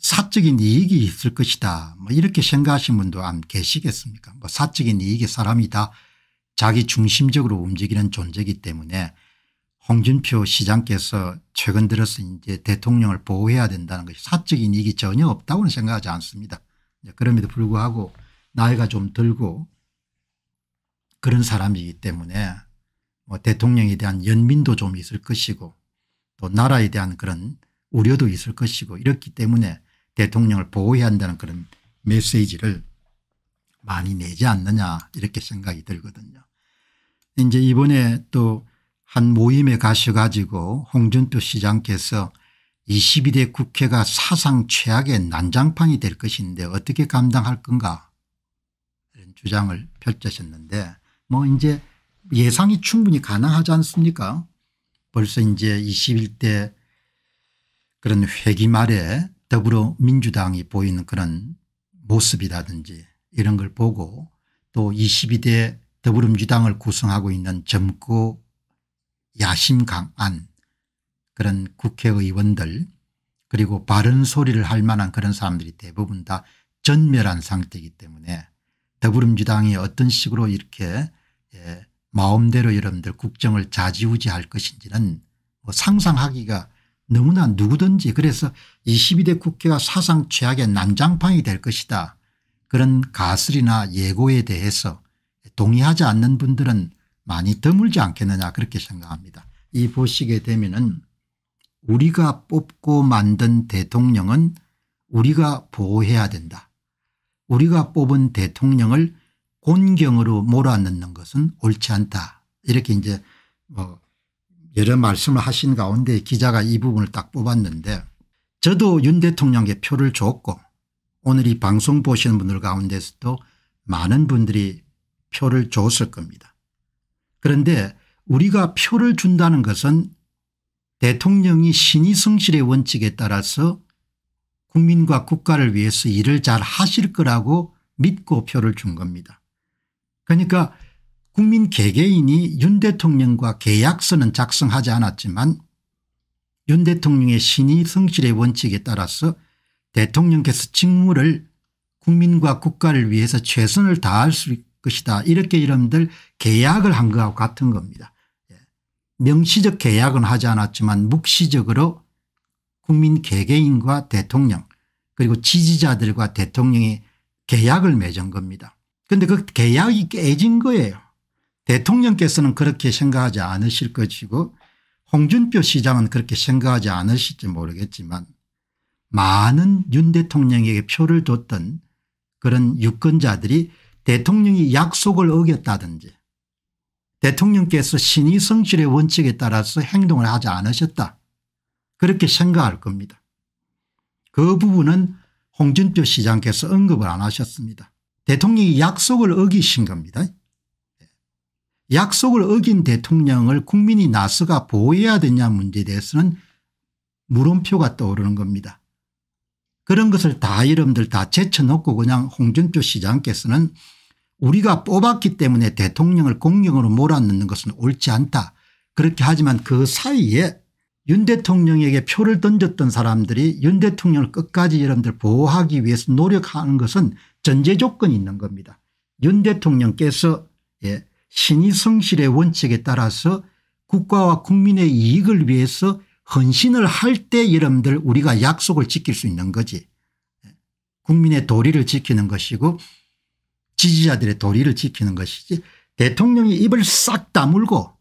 사적인 이익이 있을 것이다 뭐 이렇게 생각하시는 분도 안 계시겠습니까 뭐 사적인 이익의 사람이 다 자기 중심적으로 움직이는 존재이기 때문에 홍준표 시장께서 최근 들어서 이제 대통령을 보호해야 된다는 것이 사적인 이익이 전혀 없다고는 생각하지 않습니다. 그럼에도 불구하고 나이가 좀 들고 그런 사람이기 때문에 뭐 대통령에 대한 연민도 좀 있을 것이고 또 나라에 대한 그런 우려도 있을 것이고 이렇기 때문에 대통령을 보호해야 한다는 그런 메시지를 많이 내지 않느냐 이렇게 생각이 들거든요. 이제 이번에 또 한 모임에 가셔가지고 홍준표 시장께서 22대 국회가 사상 최악의 난장판이 될 것인데 어떻게 감당할 건가 이런 주장을 펼쳤었는데 뭐 이제 예상이 충분히 가능하지 않습니까 벌써 이제 21대 그런 회기 말에 더불어민주당이 보이는 그런 모습이라든지 이런 걸 보고 또 22대 더불어민주당을 구성하고 있는 젊고 야심 강한 그런 국회의원들 그리고 바른 소리를 할 만한 그런 사람들이 대부분 다 전멸한 상태이기 때문에 더불어민주당이 어떤 식으로 이렇게 예, 마음대로 여러분들 국정을 좌지우지할 것인지는 뭐 상상하기가 너무나 누구든지 그래서 22대 국회가 사상 최악의 난장판이 될 것이다. 그런 가설이나 예고에 대해서 동의하지 않는 분들은 많이 드물지 않겠느냐 그렇게 생각합니다. 이 보시게 되면은 우리가 뽑고 만든 대통령은 우리가 보호해야 된다. 우리가 뽑은 대통령을 곤경으로 몰아넣는 것은 옳지 않다. 이렇게 이제 뭐 여러 말씀을 하신 가운데 기자가 이 부분을 딱 뽑았는데 저도 윤 대통령께 표를 줬고 오늘 이 방송 보시는 분들 가운데서도 많은 분들이 표를 줬을 겁니다. 그런데 우리가 표를 준다는 것은 대통령이 신의 성실의 원칙에 따라서 국민과 국가를 위해서 일을 잘 하실 거라고 믿고 표를 준 겁니다. 그러니까 국민 개개인이 윤 대통령과 계약서는 작성하지 않았지만 윤 대통령의 신의 성실의 원칙에 따라서 대통령께서 직무를 국민과 국가를 위해서 최선을 다할 수 것이다. 이렇게 여러분들 계약을 한 것과 같은 겁니다. 예. 명시적 계약은 하지 않았지만 묵시적으로 국민 개개인과 대통령 그리고 지지자들과 대통령이 계약을 맺은 겁니다. 그런데 그 계약이 깨진 거예요. 대통령께서는 그렇게 생각하지 않으실 것이고 홍준표 시장은 그렇게 생각하지 않으실지 모르겠지만 많은 윤 대통령에게 표를 줬던 그런 유권자들이 대통령이 약속을 어겼다든지 대통령께서 신의 성실의 원칙에 따라서 행동을 하지 않으셨다 그렇게 생각할 겁니다. 그 부분은 홍준표 시장께서 언급을 안 하셨습니다. 대통령이 약속을 어기신 겁니다. 약속을 어긴 대통령을 국민이 나서가 보호해야 되냐 문제에 대해서는 물음표가 떠오르는 겁니다. 그런 것을 다 여러분들 다 제쳐놓고 그냥 홍준표 시장께서는 우리가 뽑았기 때문에 대통령을 공령으로 몰아넣는 것은 옳지 않다. 그렇게 하지만 그 사이에 윤 대통령에게 표를 던졌던 사람들이 윤 대통령을 끝까지 여러분들 보호하기 위해서 노력하는 것은 전제 조건이 있는 겁니다. 윤 대통령께서 예, 신의 성실의 원칙에 따라서 국가와 국민의 이익을 위해서 헌신을 할때 여러분들 우리가 약속을 지킬 수 있는 거지. 국민의 도리를 지키는 것이고 지지자들의 도리를 지키는 것이지 대통령이 입을 싹 다물고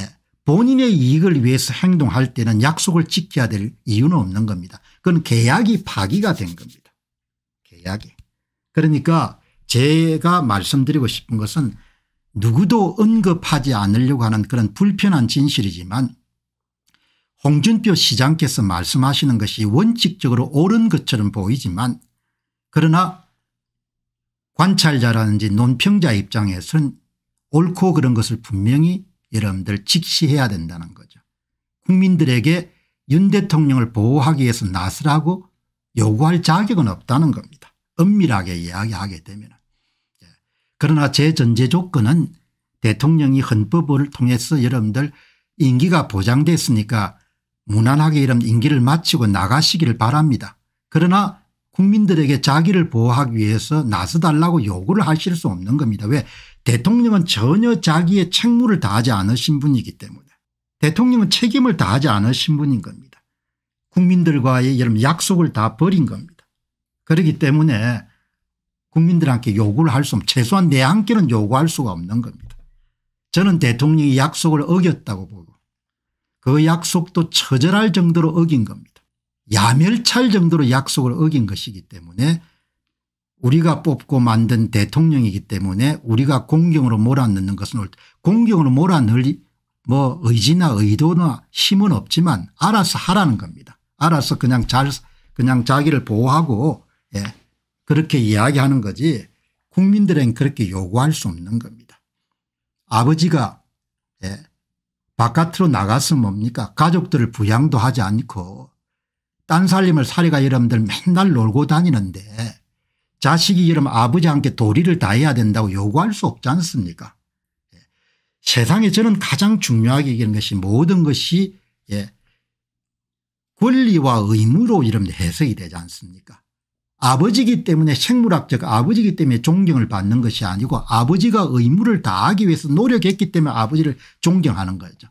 예, 본인의 이익을 위해서 행동할 때는 약속을 지켜야 될 이유는 없는 겁니다. 그건 계약이 파기가 된 겁니다. 계약이. 그러니까 제가 말씀드리고 싶은 것은 누구도 언급하지 않으려고 하는 그런 불편한 진실이지만 홍준표 시장께서 말씀하시는 것이 원칙적으로 옳은 것처럼 보이지만 그러나 관찰자라든지 논평자 입장에서는 옳고 그런 것을 분명히 여러분들 직시해야 된다는 거죠. 국민들에게 윤 대통령을 보호하기 위해서 나서라고 요구할 자격은 없다는 겁니다. 엄밀하게 이야기하게 되면. 그러나 제 전제 조건은 대통령이 헌법을 통해서 여러분들 인기가 보장됐으니까 무난하게 이런 인기를 마치고 나가시기를 바랍니다. 그러나 국민들에게 자기를 보호하기 위해서 나서달라고 요구를 하실 수 없는 겁니다. 왜 대통령은 전혀 자기의 책무를 다하지 않으신 분이기 때문에 대통령은 책임을 다하지 않으신 분인 겁니다. 국민들과의 여러 약속을 다 버린 겁니다. 그렇기 때문에 국민들한테 요구를 할 수 없는 최소한 내한께는 요구할 수가 없는 겁니다. 저는 대통령이 약속을 어겼다고 보고 그 약속도 처절할 정도로 어긴 겁니다. 야멸찰 정도로 약속을 어긴 것이기 때문에 우리가 뽑고 만든 대통령이기 때문에 우리가 공경으로 몰아넣는 것은 공경으로 몰아넣을 뭐 의지나 의도나 힘은 없지만 알아서 하라는 겁니다. 알아서 그냥 잘 그냥 자기를 보호하고 예. 그렇게 이야기하는 거지 국민들은 그렇게 요구할 수 없는 겁니다. 아버지가 예, 바깥으로 나갔으면 뭡니까 가족들을 부양도 하지 않고 딴 살림을 사리가 여러분들 맨날 놀고 다니는데 자식이 여러분 아버지한테 도리를 다해야 된다고 요구할 수 없지 않습니까 예. 세상에 저는 가장 중요하게 여기는 것이 모든 것이 예. 권리와 의무로 이런 해석이 되지 않습니까 아버지기 때문에 생물학적 아버지기 때문에 존경을 받는 것이 아니고 아버지가 의무를 다하기 위해서 노력했기 때문에 아버지를 존경하는 거죠.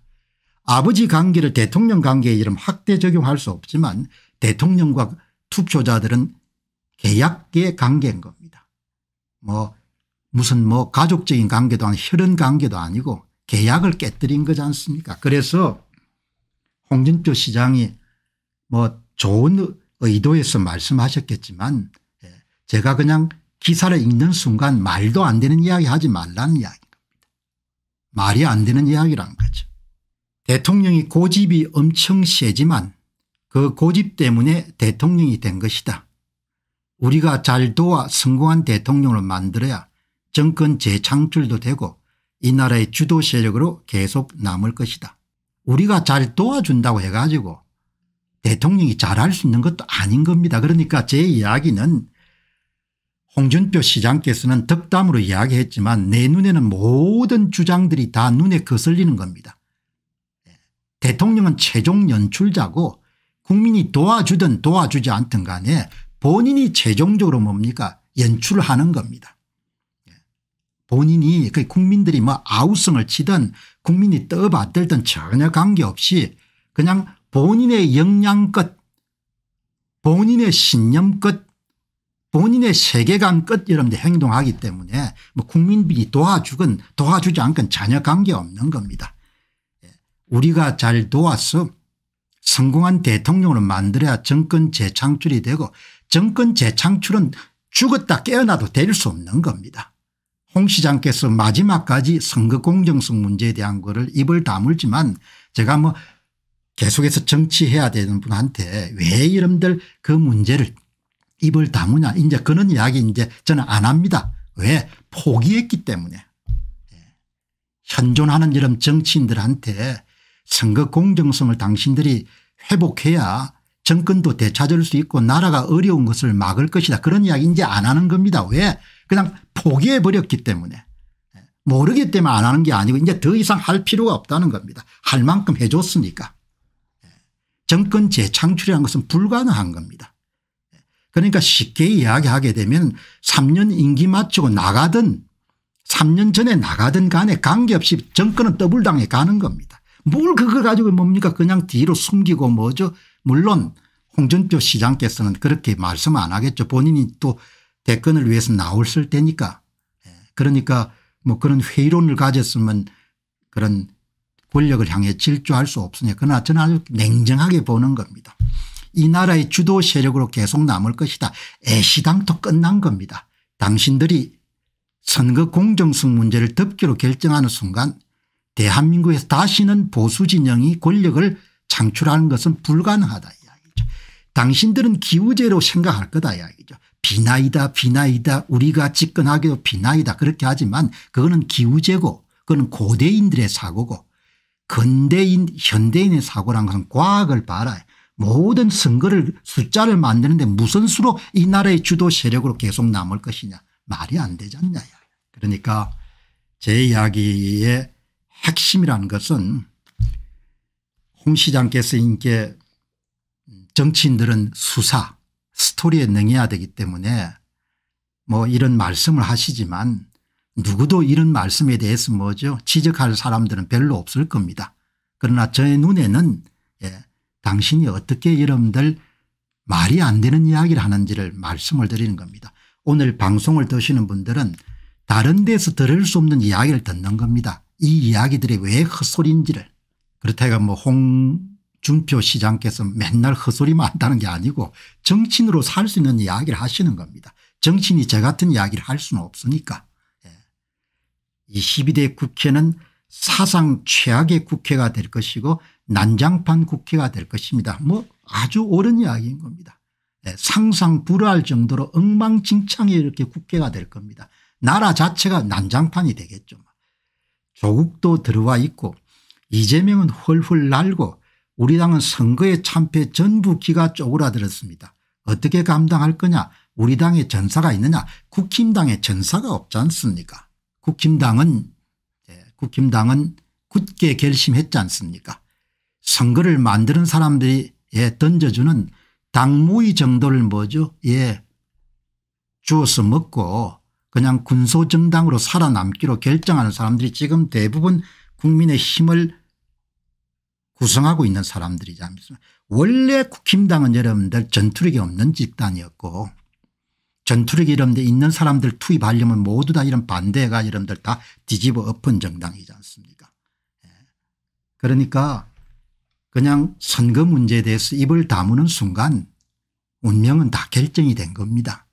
아버지 관계를 대통령 관계에 이름 확대 적용할 수 없지만 대통령과 투표자들은 계약계 관계인 겁니다. 뭐 무슨 뭐 가족적인 관계도 아니고 혈연 관계도 아니고 계약을 깨뜨린 거지 않습니까 그래서 홍준표 시장이 뭐 좋은 의도에서 말씀하셨겠지만 예, 제가 그냥 기사를 읽는 순간 말도 안 되는 이야기 하지 말라는 이야기입니다. 말이 안 되는 이야기란 거죠. 대통령이 고집이 엄청 세지만 그 고집 때문에 대통령이 된 것이다. 우리가 잘 도와 성공한 대통령을 만들어야 정권 재창출도 되고 이 나라의 주도 세력으로 계속 남을 것이다. 우리가 잘 도와준다고 해가지고 대통령이 잘할 수 있는 것도 아닌 겁니다. 그러니까 제 이야기는 홍준표 시장께서는 덕담으로 이야기했지만 내 눈에는 모든 주장들이 다 눈에 거슬리는 겁니다. 예. 대통령은 최종 연출자고 국민이 도와주든 도와주지 않든 간에 본인이 최종적으로 뭡니까 연출하는 겁니다. 예. 본인이 그 국민들이 뭐 아우성을 치든 국민이 떠받들든 전혀 관계없이 그냥 본인의 역량껏 본인의 신념껏 본인의 세계관껏 여러분들 행동하기 때문에 뭐 국민이 들 도와주건 도와주지 않건 전혀 관계없는 겁니다. 예, 우리가 잘 도와서 성공한 대통령으로 만들어야 정권 재창출이 되고 정권 재창출은 죽었다 깨어나도 될 수 없는 겁니다. 홍 시장께서 마지막까지 선거 공정성 문제에 대한 거를 입을 다물지만 제가 뭐 계속해서 정치해야 되는 분한테 왜 이름들 그 문제를 입을 다무냐 이제 그런 이야기 이제 저는 안 합니다. 왜 포기했기 때문에 예. 현존하는 이런 정치인들한테 선거 공정성을 당신들이 회복해야 정권도 되찾을 수 있고 나라가 어려운 것을 막을 것이다 그런 이야기 이제 안 하는 겁니다. 왜 그냥 포기해버렸기 때문에 예. 모르기 때문에 안 하는 게 아니고 이제 더 이상 할 필요가 없다는 겁니다. 할 만큼 해줬으니까. 정권 재창출이라는 것은 불가능한 겁니다. 그러니까 쉽게 이야기하게 되면 3년 임기 마치고 나가든 3년 전에 나가든 간에 관계없이 정권은 더블당해 가는 겁니다. 뭘 그걸 가지고 뭡니까 그냥 뒤로 숨기고 뭐죠 물론 홍준표 시장께서는 그렇게 말씀 안 하겠죠. 본인이 또 대권을 위해서 나올을 니까 예, 그러니까 뭐 그런 회의론을 가졌으면 그런 권력을 향해 질주할 수 없으니 그러나 저는 아주 냉정하게 보는 겁니다. 이 나라의 주도 세력으로 계속 남을 것이다. 애시당토 끝난 겁니다. 당신들이 선거 공정성 문제를 덮기로 결정하는 순간 대한민국에서 다시는 보수 진영이 권력을 창출하는 것은 불가능하다 이야기죠. 당신들은 기우제로 생각할 거다 이야기죠. 비나이다 비나이다 우리가 집권하기도 비나이다 그렇게 하지만 그거는 기우제고 그거는 고대인들의 사고고 근대인 현대인의 사고란 것은 과학을 바라요. 모든 선거를 숫자를 만드는데 무슨 수로 이 나라의 주도 세력으로 계속 남을 것이냐 말이 안 되지 않냐 그러니까 제 이야기의 핵심이라는 것은 홍 시장께서 인게 정치인들은 수사 스토리에 능해야 되기 때문에 뭐 이런 말씀을 하시지만 누구도 이런 말씀에 대해서 뭐죠 지적할 사람들은 별로 없을 겁니다. 그러나 저의 눈에는 예, 당신이 어떻게 여러분들 말이 안 되는 이야기를 하는지를 말씀을 드리는 겁니다. 오늘 방송을 드시는 분들은 다른 데서 들을 수 없는 이야기를 듣는 겁니다. 이 이야기들이 왜 헛소리인지를. 그렇다고 뭐 홍준표 시장께서 맨날 헛소리 만한다는게 아니고 정치인으로 살 수 있는 이야기를 하시는 겁니다. 정치인이 저 같은 이야기를 할 수는 없으니까. 22대 국회는 사상 최악의 국회가 될 것이고 난장판 국회가 될 것입니다. 뭐 아주 옳은 이야기인 겁니다. 네, 상상 불허할 정도로 엉망진창이 이렇게 국회가 될 겁니다. 나라 자체가 난장판이 되겠죠. 조국도 들어와 있고 이재명은 훌훌 날고 우리 당은 선거에 참패 전부 기가 쪼그라들었습니다. 어떻게 감당할 거냐 우리 당에 전사가 있느냐 국힘당에 전사가 없지 않습니까 국힘당은 예, 국힘당은 굳게 결심했지 않습니까 선거를 만드는 사람들이 예 던져주는 당무의 정도를 뭐죠 예 주워서 먹고 그냥 군소정당으로 살아남기로 결정하는 사람들이 지금 대부분 국민의 힘을 구성하고 있는 사람들이지 않습니까 원래 국힘당은 여러분들 전투력이 없는 집단이었고 전투력 이런데 있는 사람들 투입하려면 모두 다 이런 반대가 이런들 다 뒤집어 엎은 정당이지 않습니까 예. 그러니까 그냥 선거 문제에 대해서 입을 다무는 순간 운명은 다 결정이 된 겁니다.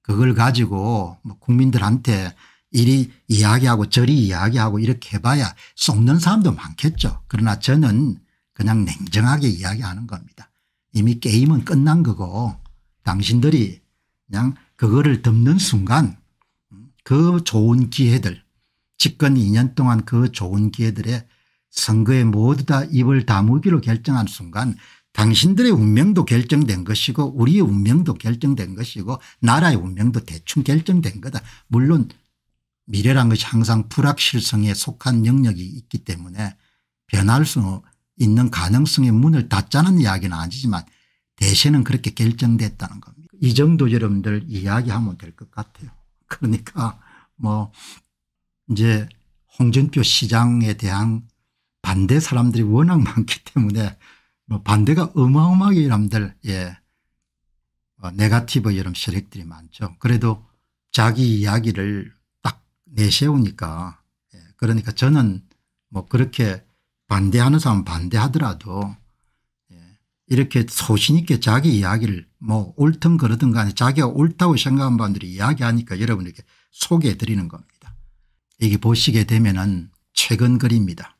그걸 가지고 뭐 국민들한테 이리 이야기하고 저리 이야기하고 이렇게 해봐야 속는 사람도 많겠죠. 그러나 저는 그냥 냉정하게 이야기하는 겁니다. 이미 게임은 끝난 거고 당신들이 그냥 그거를 덮는 순간 그 좋은 기회들 집권 2년 동안 그 좋은 기회들에 선거에 모두 다 입을 다무기로 결정한 순간 당신들의 운명도 결정된 것이고 우리의 운명도 결정된 것이고 나라의 운명도 대충 결정된 거다. 물론 미래란 것이 항상 불확실성에 속한 영역이 있기 때문에 변할 수 있는 가능성의 문을 닫자는 이야기는 아니지만 대신은 그렇게 결정됐다는 겁니다. 이 정도 여러분들 이야기하면 될 것 같아요. 그러니까 뭐 이제 홍준표 시장에 대한 반대 사람들이 워낙 많기 때문에 뭐 반대가 어마어마하게 여러분들 예. 뭐 네가티브 여러 세력들이 많죠. 그래도 자기 이야기를 딱 내세우니까 예. 그러니까 저는 뭐 그렇게 반대하는 사람 반대하더라도 이렇게 소신 있게 자기 이야기를 뭐 옳든 그러든 간에 자기가 옳다고 생각한 분들이 이야기하니까 여러분에게 소개해 드리는 겁니다. 여기 보시게 되면 은 최근 글입니다.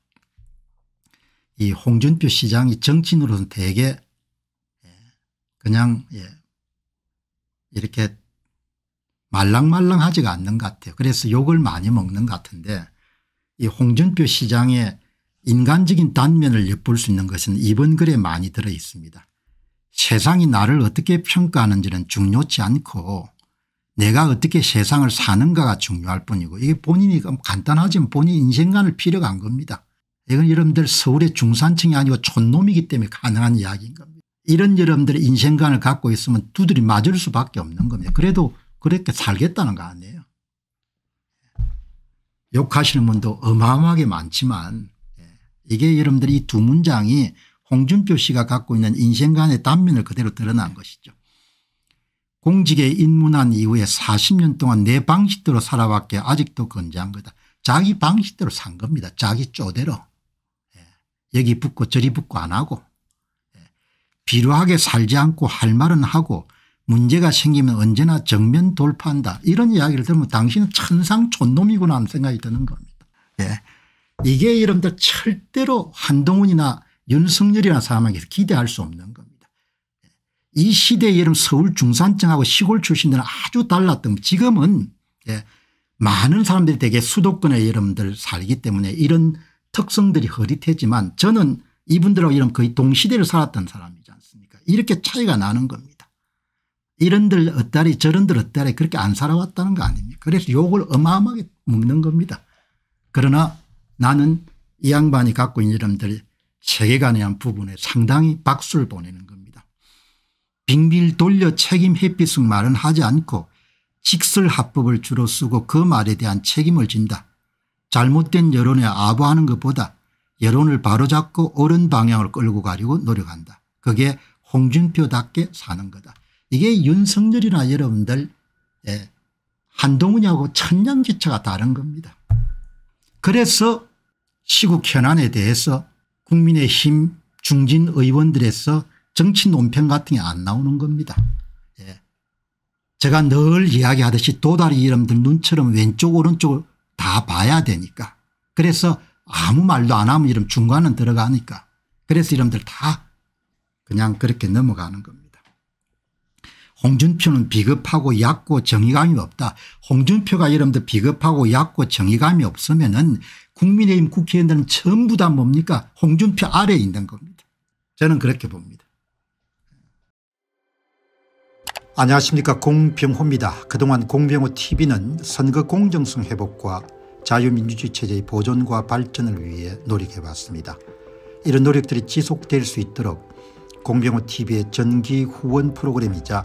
이 홍준표 시장이 정치인으로는 되게 예, 그냥 예 이렇게 말랑말랑하지가 않는 것 같아요. 그래서 욕을 많이 먹는 것 같은데 이 홍준표 시장의 인간적인 단면을 엿볼 수 있는 것은 이번 글에 많이 들어 있습니다. 세상이 나를 어떻게 평가하는지는 중요치 않고 내가 어떻게 세상을 사는가가 중요할 뿐이고 이게 본인이 간단하지만 본인 인생관을 필요가 한 겁니다. 이건 여러분들 서울의 중산층이 아니고 촌놈이기 때문에 가능한 이야기인 겁니다. 이런 여러분들의 인생관을 갖고 있으면 두드리 맞을 수밖에 없는 겁니다. 그래도 그렇게 살겠다는 거 아니에요. 욕하시는 분도 어마어마하게 많지만 이게 여러분들이 두 문장이 홍준표 씨가 갖고 있는 인생관의 단면을 그대로 드러난 것이죠. 공직에 입문한 이후에 40년 동안 내 방식대로 살아왔기에 아직도 건재한 거다. 자기 방식대로 산 겁니다. 자기 쪼대로. 예. 여기 붙고 저리 붙고 안 하고 예. 비루하게 살지 않고 할 말은 하고 문제가 생기면 언제나 정면 돌파한다. 이런 이야기를 들으면 당신은 천상촌놈이구나 하는 생각이 드는 겁니다. 예. 이게 여러분들 절대로 한동훈이나 윤석열이나 사람에게서 기대할 수 없는 겁니다. 이 시대에 여러분 서울 중산층하고 시골 출신들은 아주 달랐던 지금은 예, 많은 사람들이 되게 수도권에 여러분들 살기 때문에 이런 특성들이 허릿했지만 저는 이분들하고 여러 거의 동시대를 살았던 사람이지 않습니까 이렇게 차이가 나는 겁니다. 이런들 어따리 저런들 어따리 그렇게 안 살아왔다는 거 아닙니까 그래서 욕을 어마어마하게 먹는 겁니다. 그러나 나는 이 양반이 갖고 있는 이름들 세계관에 한 부분에 상당히 박수를 보내는 겁니다. 빙빙 돌려 책임 햇빛숙 말은 하지 않고 직설합법을 주로 쓰고 그 말에 대한 책임을 진다. 잘못된 여론에 아부하는 것보다 여론을 바로잡고 옳은 방향을 끌고 가려고 노력한다. 그게 홍준표답게 사는 거다. 이게 윤석열이나 여러분들 예, 한동훈이하고 천냥지차가 다른 겁니다. 그래서 시국 현안에 대해서 국민의힘 중진 의원들에서 정치 논평 같은 게 안 나오는 겁니다. 예. 제가 늘 이야기하듯이 도다리 이름들 눈처럼 왼쪽 오른쪽을 다 봐야 되니까 그래서 아무 말도 안 하면 이름 중간은 들어가니까 그래서 이름들 다 그냥 그렇게 넘어가는 겁니다. 홍준표는 비겁하고 얕고 정의감이 없다. 홍준표가 여러분들 비겁하고 얕고 정의감이 없으면 은 국민의힘 국회의원들은 전부 다 뭡니까 홍준표 아래에 있는 겁니다. 저는 그렇게 봅니다. 안녕하십니까 공병호입니다. 그동안 공병호 tv는 선거 공정성 회복과 자유민주주의 체제의 보존과 발전을 위해 노력해봤습니다. 이런 노력들이 지속될 수 있도록 공병호 tv의 전기 후원 프로그램이자